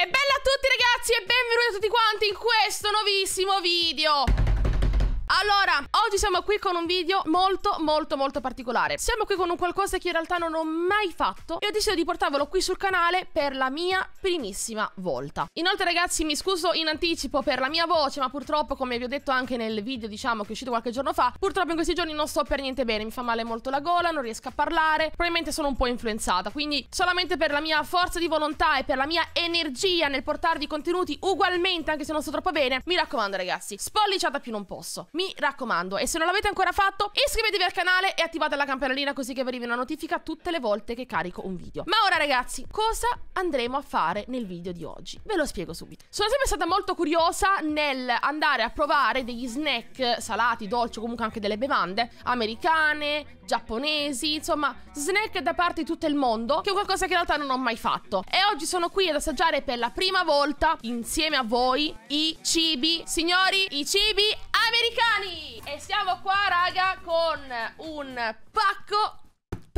E bella a tutti ragazzi e benvenuti a tutti quanti in questo nuovissimo video allora, oggi siamo qui con un video molto molto molto particolare Siamo qui con un qualcosa che in realtà non ho mai fatto E ho deciso di portarvelo qui sul canale per la mia primissima volta Inoltre ragazzi mi scuso in anticipo per la mia voce Ma purtroppo come vi ho detto anche nel video diciamo che è uscito qualche giorno fa Purtroppo in questi giorni non sto per niente bene Mi fa male molto la gola, non riesco a parlare Probabilmente sono un po' influenzata Quindi solamente per la mia forza di volontà e per la mia energia nel portarvi contenuti ugualmente Anche se non sto troppo bene Mi raccomando ragazzi, spolliciata più non posso mi raccomando. E se non l'avete ancora fatto, iscrivetevi al canale e attivate la campanellina così che vi arrivi una notifica tutte le volte che carico un video. Ma ora ragazzi, cosa andremo a fare nel video di oggi? Ve lo spiego subito. Sono sempre stata molto curiosa nel andare a provare degli snack salati, dolci o comunque anche delle bevande americane, giapponesi, insomma, snack da parte di tutto il mondo, che è qualcosa che in realtà non ho mai fatto. E oggi sono qui ad assaggiare per la prima volta, insieme a voi, i cibi. Signori, i cibi americani! E siamo qua, raga, con un pacco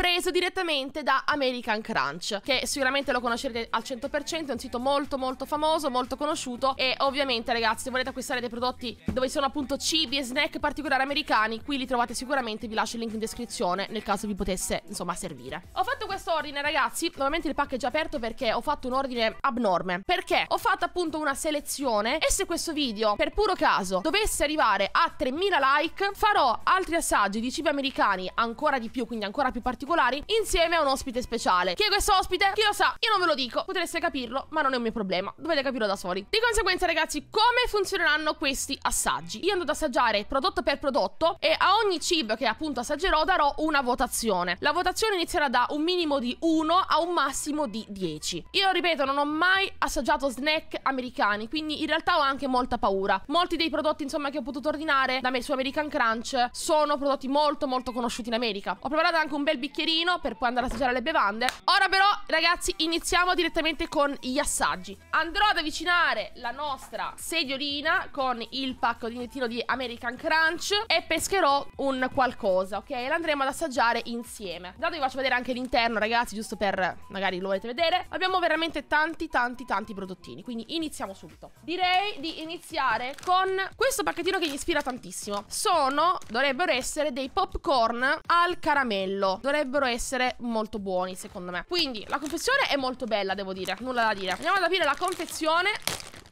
preso direttamente da American Crunch, che sicuramente lo conoscerete al 100%, è un sito molto molto famoso, molto conosciuto e ovviamente ragazzi se volete acquistare dei prodotti dove sono appunto cibi e snack particolari americani, qui li trovate sicuramente, vi lascio il link in descrizione nel caso vi potesse insomma servire. Ho fatto questo ordine ragazzi, ovviamente il pack è già aperto perché ho fatto un ordine abnorme, perché ho fatto appunto una selezione e se questo video per puro caso dovesse arrivare a 3000 like farò altri assaggi di cibi americani ancora di più, quindi ancora più particolari particolari insieme a un ospite speciale. Chi è questo ospite? Chi lo sa? Io non ve lo dico, potreste capirlo, ma non è un mio problema, dovete capirlo da soli. Di conseguenza ragazzi, come funzioneranno questi assaggi? Io andrò ad assaggiare prodotto per prodotto e a ogni cibo che appunto assaggerò darò una votazione. La votazione inizierà da un minimo di 1 a un massimo di 10. Io ripeto, non ho mai assaggiato snack americani, quindi in realtà ho anche molta paura. Molti dei prodotti insomma che ho potuto ordinare da me su American Crunch sono prodotti molto molto conosciuti in America. Ho preparato anche un bel bicchiere bicchierino per poi andare a assaggiare le bevande. Ora però, ragazzi, iniziamo direttamente con gli assaggi. Andrò ad avvicinare la nostra sediolina con il pacco di nettino di American Crunch e pescherò un qualcosa, ok? L'andremo ad assaggiare insieme. Dato vi faccio vedere anche l'interno, ragazzi, giusto per magari lo volete vedere. Abbiamo veramente tanti, tanti, tanti prodottini, quindi iniziamo subito. Direi di iniziare con questo pacchettino che mi ispira tantissimo. Sono, dovrebbero essere dei popcorn al caramello. Dovrebbero potrebbero essere molto buoni, secondo me. Quindi, la confezione è molto bella, devo dire. Nulla da dire. Andiamo ad aprire la confezione.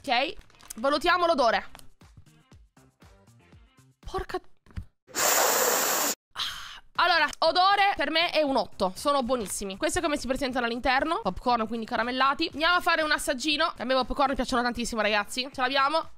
Ok. Valutiamo l'odore. Porca... Ah, allora, odore per me è un 8 Sono buonissimi Questo è come si presentano all'interno Popcorn quindi caramellati Andiamo a fare un assaggino A me i popcorn piacciono tantissimo ragazzi Ce l'abbiamo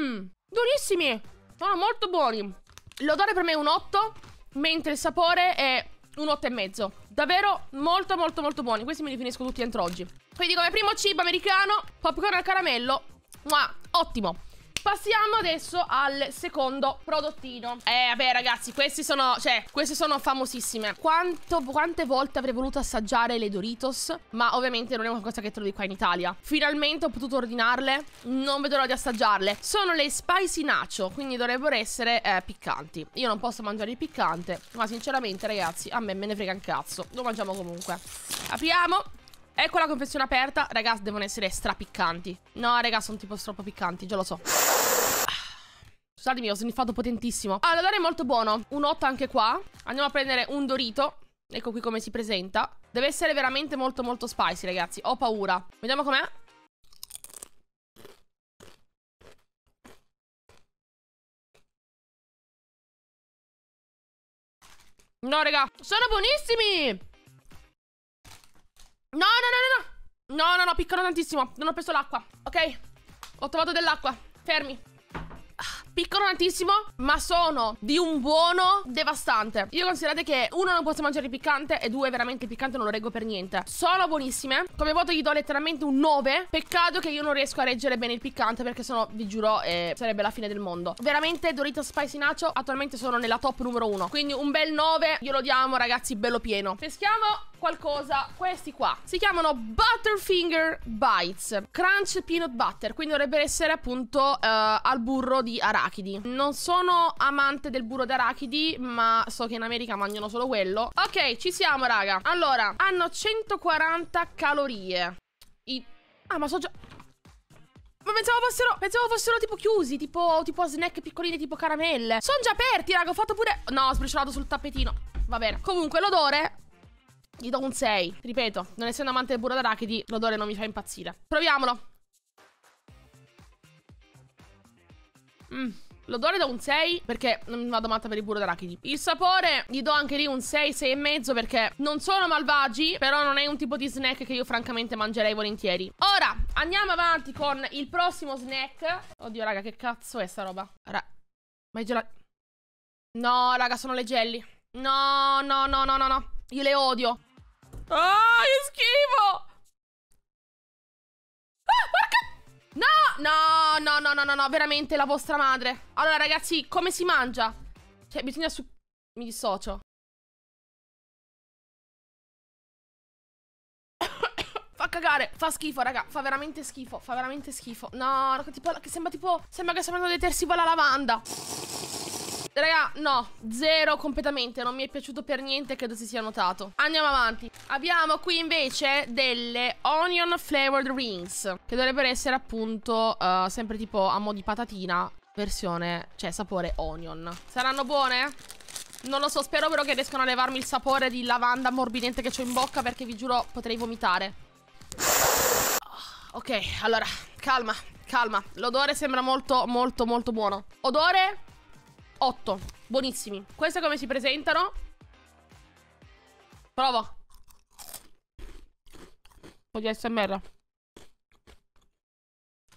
Mmm Buonissimi Sono molto buoni L'odore per me è un 8, mentre il sapore è un 8 e mezzo. Davvero molto molto molto buoni. Questi me li finisco tutti entro oggi. Quindi come primo cibo americano, popcorn al caramello. Mua, ottimo. Passiamo adesso al secondo prodottino. Eh, vabbè, ragazzi, questi sono, cioè, queste sono famosissime. Quanto, quante volte avrei voluto assaggiare le Doritos? Ma ovviamente non è una cosa che trovi qua in Italia. Finalmente ho potuto ordinarle. Non vedo l'ora di assaggiarle. Sono le spicy nacho, quindi dovrebbero essere eh, piccanti. Io non posso mangiare il piccante, ma sinceramente, ragazzi, a me me ne frega un cazzo. Lo mangiamo comunque. Apriamo. Ecco la confezione aperta. Ragazzi, devono essere strapiccanti. No, ragazzi, sono tipo troppo piccanti, già lo so. Scusatemi, ho sniffato potentissimo. Ah, l'odore è molto buono. Un 8 anche qua. Andiamo a prendere un dorito. Ecco qui come si presenta. Deve essere veramente molto molto spicy, ragazzi. Ho paura. Vediamo com'è. No, raga. Sono buonissimi! No, no, no, no, no. No, no, no, piccano tantissimo. Non ho preso l'acqua. Ok. Ho trovato dell'acqua. Fermi. Piccolo tantissimo, ma sono di un buono devastante. Io considerate che uno non posso mangiare il piccante e due veramente il piccante non lo reggo per niente. Sono buonissime. Come voto gli do letteralmente un 9. Peccato che io non riesco a reggere bene il piccante perché sennò vi giuro eh, sarebbe la fine del mondo. Veramente Doritos Spicy Nacho attualmente sono nella top numero 1. Quindi un bel 9 glielo diamo ragazzi bello pieno. Peschiamo qualcosa questi qua. Si chiamano Butterfinger Bites, crunch peanut butter, quindi dovrebbero essere appunto uh, al burro di arachidi. Non sono amante del burro di arachidi, ma so che in America mangiano solo quello. Ok, ci siamo raga. Allora, hanno 140 calorie. I... Ah, ma so già... Ma pensavo fossero, pensavo fossero tipo chiusi, tipo, tipo snack piccolini, tipo caramelle. Sono già aperti, raga, ho fatto pure... No, ho sbriciolato sul tappetino. Va bene. Comunque l'odore gli do un 6. Ripeto, non essendo amante del burro d'arachidi, l'odore non mi fa impazzire. Proviamolo. Mm. L'odore da un 6 perché non vado matta per il burro d'arachidi. Il sapore gli do anche lì un 6, 6,5 perché non sono malvagi, però non è un tipo di snack che io francamente mangerei volentieri. Ora, andiamo avanti con il prossimo snack. Oddio raga, che cazzo è sta roba? Ra Ma è gelato... No raga, sono le jelly. No, no, no, no, no, no. Io le odio. Ah, è schifo! Ah, no, no, no, no, no, no, veramente la vostra madre. Allora, ragazzi, come si mangia? Cioè, bisogna su... Mi dissocio. fa cagare, fa schifo, raga, fa veramente schifo, fa veramente schifo. No, tipo, che sembra tipo... Sembra che stiamo andando a detersivo alla lavanda. Raga, no, zero completamente, non mi è piaciuto per niente, credo si sia notato. Andiamo avanti. Abbiamo qui invece delle onion flavored rings, che dovrebbero essere appunto uh, sempre tipo a mo' di patatina, versione, cioè sapore onion. Saranno buone? Non lo so, spero però che riescano a levarmi il sapore di lavanda morbidente che ho in bocca perché vi giuro potrei vomitare. Ok, allora, calma, calma. L'odore sembra molto, molto, molto buono. Odore 8. Buonissimi. Queste come si presentano? Provo. Un po' di SMR.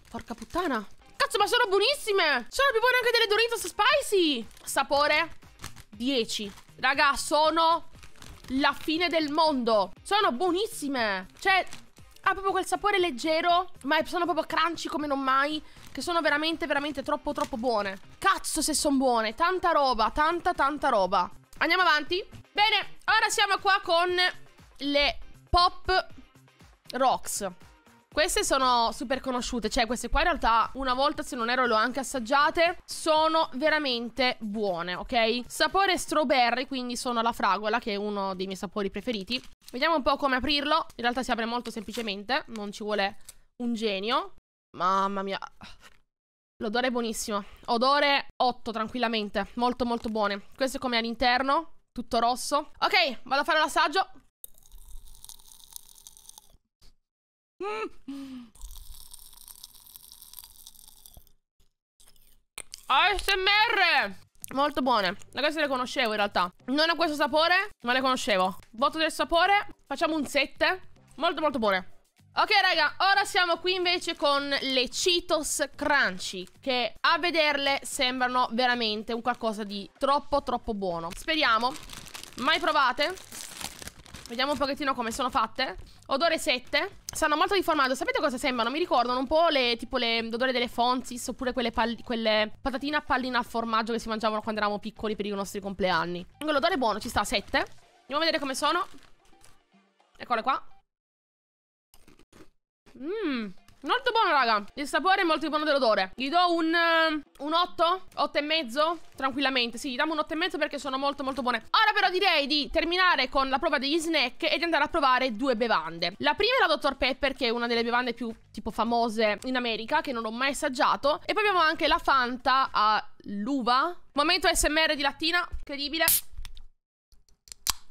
Porca puttana. Cazzo, ma sono buonissime! Sono più buone anche delle Doritos Spicy! Sapore 10. Raga, sono la fine del mondo. Sono buonissime. Cioè, ha proprio quel sapore leggero, ma sono proprio crunchy come non mai, che sono veramente, veramente troppo, troppo buone. Cazzo se sono buone, tanta roba, tanta, tanta roba. Andiamo avanti. Bene, ora siamo qua con le Pop Rocks. Queste sono super conosciute, cioè queste qua in realtà una volta se non ero le ho anche assaggiate, sono veramente buone, ok? Sapore strawberry, quindi sono alla fragola, che è uno dei miei sapori preferiti. Vediamo un po' come aprirlo, in realtà si apre molto semplicemente, non ci vuole un genio. Mamma mia, l'odore è buonissimo, odore 8 tranquillamente, molto molto buone. Questo è come all'interno, tutto rosso. Ok, vado a fare l'assaggio, Mm. ASMR Molto buone La Ragazzi le conoscevo in realtà Non ha questo sapore Ma le conoscevo Voto del sapore Facciamo un 7 Molto molto buone Ok raga, ora siamo qui invece con le Cheetos Crunchy Che a vederle sembrano veramente un qualcosa di troppo troppo buono Speriamo Mai provate? Vediamo un pochettino come sono fatte. Odore 7. Sanno molto di formaggio. Sapete cosa sembrano? Mi ricordano un po' le, tipo le, l'odore delle Fonzis oppure quelle, quelle patatine a pallina a formaggio che si mangiavano quando eravamo piccoli per i nostri compleanni. L'odore è buono, ci sta, 7. Andiamo a vedere come sono. Eccole qua. Mmm. Molto buono, raga. Il sapore è molto buono dell'odore. Gli do un, eh, un 8, 8 e mezzo, tranquillamente. Sì, gli diamo un 8 e mezzo perché sono molto molto buone. Ora però direi di terminare con la prova degli snack e di andare a provare due bevande. La prima è la Dr. Pepper, che è una delle bevande più tipo famose in America, che non ho mai assaggiato. E poi abbiamo anche la Fanta all'uva. Momento SMR di lattina, incredibile.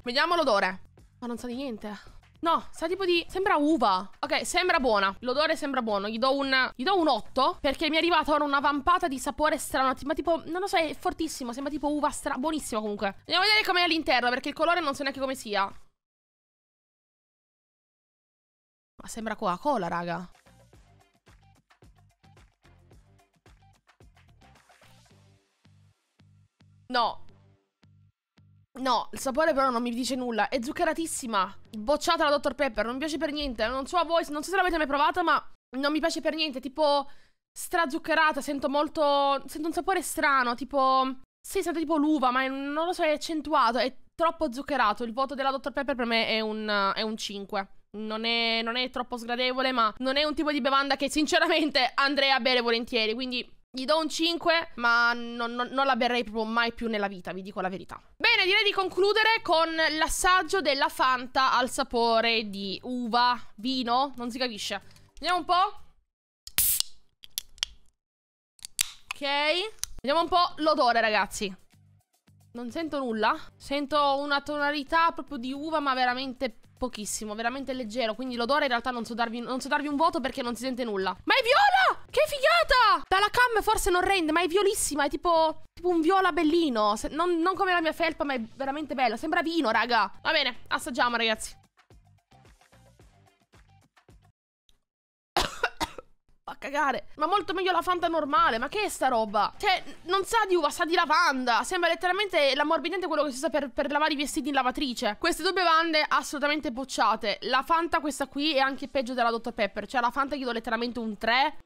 Vediamo l'odore. Ma non sa di niente. No, sa tipo di... Sembra uva. Ok, sembra buona. L'odore sembra buono. Gli do un... Gli do un 8 perché mi è arrivata ora una vampata di sapore strano. Ma tipo... Non lo so, è fortissimo. Sembra tipo uva strana. Buonissimo comunque. Andiamo a vedere com'è all'interno perché il colore non so neanche come sia. Ma sembra Coca-Cola, raga. No, No, il sapore però non mi dice nulla. È zuccheratissima. Bocciata la Dr. Pepper, non mi piace per niente. Non so a voi, non so se l'avete mai provata, ma non mi piace per niente. Tipo strazuccherata, sento molto... Sento un sapore strano, tipo... Sì, sento tipo l'uva, ma non lo so, è accentuato, è troppo zuccherato. Il voto della Dr. Pepper per me è un, è un 5. Non è, non è troppo sgradevole, ma non è un tipo di bevanda che sinceramente andrei a bere volentieri. Quindi gli do un 5, ma non, non, non, la berrei proprio mai più nella vita, vi dico la verità. Bene, direi di concludere con l'assaggio della Fanta al sapore di uva, vino, non si capisce. Vediamo un po'. Ok. Vediamo un po' l'odore, ragazzi. Non sento nulla. Sento una tonalità proprio di uva, ma veramente pochissimo, veramente leggero. Quindi l'odore in realtà non so, darvi, non so darvi un voto perché non si sente nulla. Ma è viola! Che figata! Dalla cam forse non rende, ma è violissima. È tipo, tipo un viola bellino. Se, non, non, come la mia felpa, ma è veramente bella. Sembra vino, raga. Va bene, assaggiamo, ragazzi. Fa cagare. Ma molto meglio la Fanta normale. Ma che è sta roba? Cioè, non sa di uva, sa di lavanda. Sembra letteralmente l'ammorbidente quello che si usa per, per, lavare i vestiti in lavatrice. Queste due bevande assolutamente bocciate. La Fanta, questa qui, è anche peggio della Dr. Pepper. Cioè, la Fanta gli do letteralmente un 3.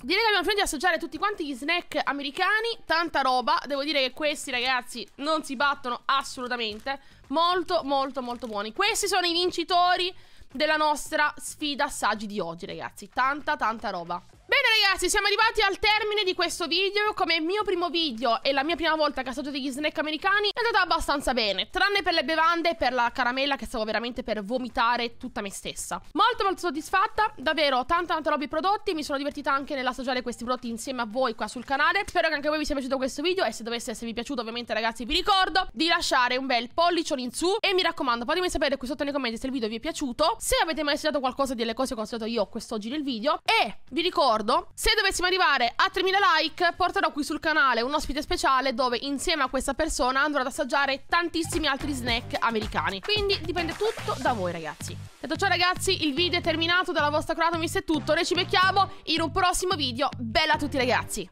Direi che abbiamo finito di assaggiare tutti quanti gli snack americani, tanta roba, devo dire che questi ragazzi non si battono assolutamente, molto molto molto buoni. Questi sono i vincitori della nostra sfida assaggi di oggi ragazzi, tanta tanta roba. Bene ragazzi, siamo arrivati al termine di questo video Come mio primo video e la mia prima volta che assaggio degli snack americani È andata abbastanza bene Tranne per le bevande e per la caramella che stavo veramente per vomitare tutta me stessa Molto molto soddisfatta Davvero, tanta tanta roba i prodotti Mi sono divertita anche nell'assaggiare questi prodotti insieme a voi qua sul canale Spero che anche a voi vi sia piaciuto questo video E se dovesse esservi piaciuto ovviamente ragazzi vi ricordo Di lasciare un bel pollicione in su E mi raccomando fatemi sapere qui sotto nei commenti se il video vi è piaciuto Se avete mai assaggiato qualcosa delle cose che ho assaggiato io quest'oggi nel video E vi ricordo ricordo. Se dovessimo arrivare a 3000 like, porterò qui sul canale un ospite speciale dove insieme a questa persona andrò ad assaggiare tantissimi altri snack americani. Quindi dipende tutto da voi, ragazzi. Detto ciò, ragazzi, il video è terminato dalla vostra Cratomis è tutto. Noi ci becchiamo in un prossimo video. Bella a tutti, ragazzi!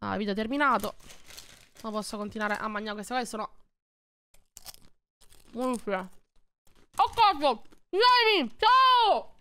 Ah, video terminato. Non posso continuare a mangiare queste cose, sono... Buonissime. Oh, cazzo! Gente, tchau!